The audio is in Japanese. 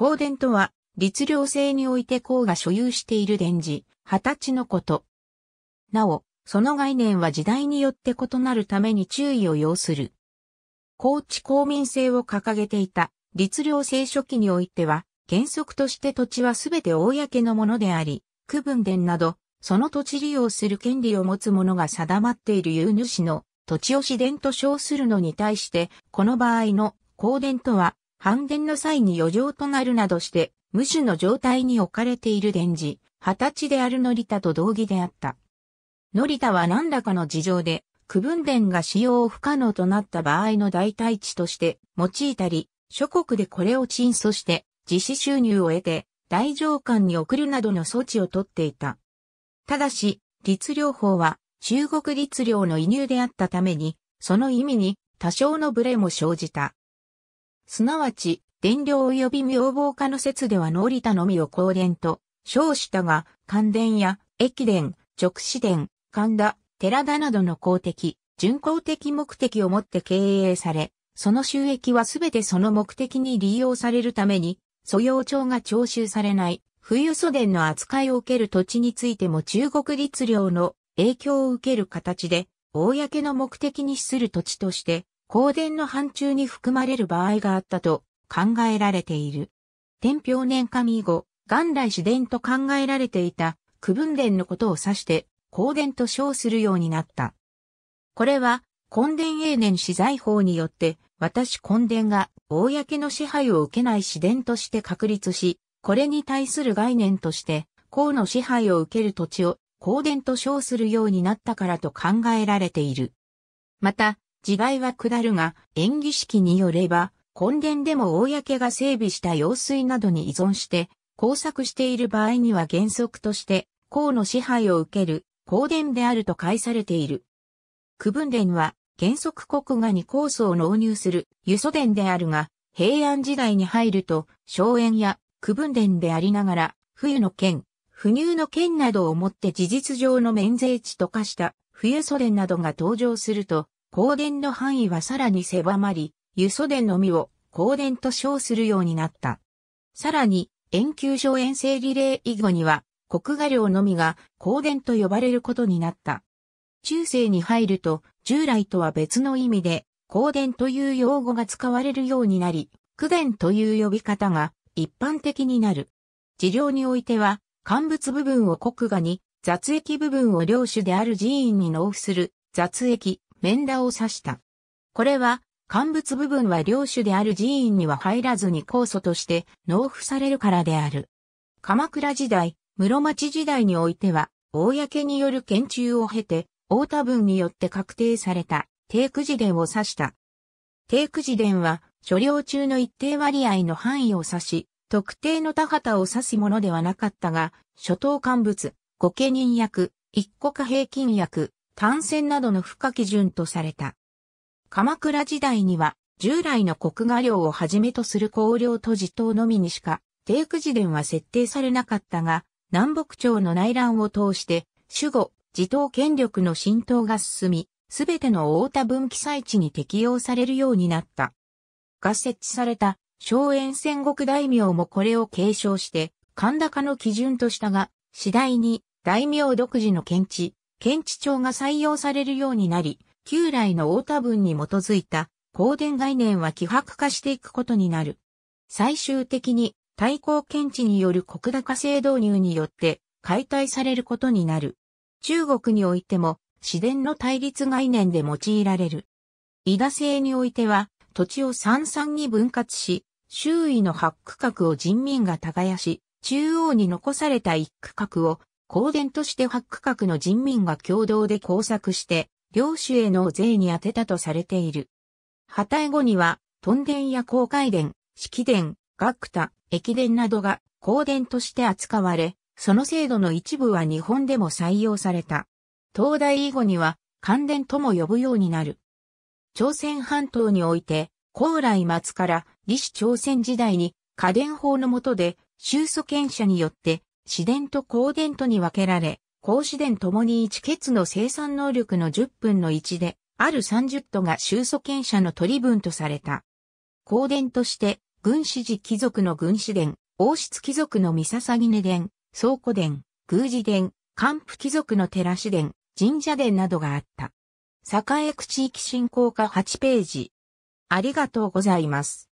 光電とは、律令制において公が所有している電磁、二十歳のこと。なお、その概念は時代によって異なるために注意を要する。高知公民制を掲げていた、律令制初期においては、原則として土地はすべて公のものであり、区分電など、その土地利用する権利を持つ者が定まっている有主の土地を市電と称するのに対して、この場合の公電とは、反電の際に余剰となるなどして、無種の状態に置かれている電磁、二十歳であるノリタと同義であった。ノリタは何らかの事情で、区分電が使用不可能となった場合の代替値として用いたり、諸国でこれを陳訴して、自施収入を得て、大上官に送るなどの措置をとっていた。ただし、律令法は中国律令の移入であったために、その意味に多少のブレも生じた。すなわち、伝領及び妙望化の説では能りたのみを公伝と、称したが、関伝や、駅伝、直視伝、神田、寺田などの公的、巡行的目的をもって経営され、その収益はすべてその目的に利用されるために、素養帳が徴収されない、冬素祖伝の扱いを受ける土地についても中国律令の影響を受ける形で、公の目的に資する土地として、香典の範疇に含まれる場合があったと考えられている。天平年神以後、元来自伝と考えられていた区分伝のことを指して香典と称するようになった。これは、根伝永年資材法によって、私根伝が公の支配を受けない自伝として確立し、これに対する概念として、公の支配を受ける土地を公伝と称するようになったからと考えられている。また、時代は下るが、演技式によれば、根田でも公が整備した用水などに依存して、工作している場合には原則として、公の支配を受ける、公殿であると解されている。区分殿は、原則国画に酵素を納入する輸素殿であるが、平安時代に入ると、荘園や区分殿でありながら、冬の県、不入の県などをもって事実上の免税地と化した、冬祖殿などが登場すると、光電の範囲はさらに狭まり、輸送電のみを光電と称するようになった。さらに、遠球上遠征リレー以後には、国画料のみが光電と呼ばれることになった。中世に入ると、従来とは別の意味で、光電という用語が使われるようになり、苦電という呼び方が一般的になる。治療においては、乾物部分を国画に、雑液部分を領主である寺院に納付する、雑液、面打を指した。これは、乾物部分は領主である寺院には入らずに酵素として納付されるからである。鎌倉時代、室町時代においては、公による研究を経て、大田文によって確定された、低九辞伝を指した。低九辞伝は、所領中の一定割合の範囲を指し、特定の田畑を指すものではなかったが、初等乾物、御家人役、一国家平均役、単線などの付加基準とされた。鎌倉時代には、従来の国画領をはじめとする公領と地頭のみにしか、低九時伝は設定されなかったが、南北朝の内乱を通して、守護、地頭権力の浸透が進み、すべての大田分岐祭地に適用されるようになった。が設置された、荘園戦国大名もこれを継承して、神高の基準としたが、次第に大名独自の検知、検知帳が採用されるようになり、旧来の大田文に基づいた光電概念は希薄化していくことになる。最終的に対抗検知による国高制導入によって解体されることになる。中国においても自然の対立概念で用いられる。伊田制においては土地を三々に分割し、周囲の八区画を人民が耕し、中央に残された一区画を公然として八区画の人民が共同で工作して、領主への税に充てたとされている。破壊後には、トン殿や公会殿、式殿、学田、駅伝などが公殿として扱われ、その制度の一部は日本でも採用された。東大以後には関電とも呼ぶようになる。朝鮮半島において、高来末から李氏朝鮮時代に家電法の下で、収祖権者によって市電と高電とに分けられ、高子電ともに1ケツの生産能力の10分の1で、ある30都が収素権者の取り分とされた。高電として、軍師寺貴族の軍師殿、王室貴族の三笹木根殿、倉庫殿、宮司殿、官府貴族の寺師殿、神社殿などがあった。栄区地域振興課8ページ。ありがとうございます。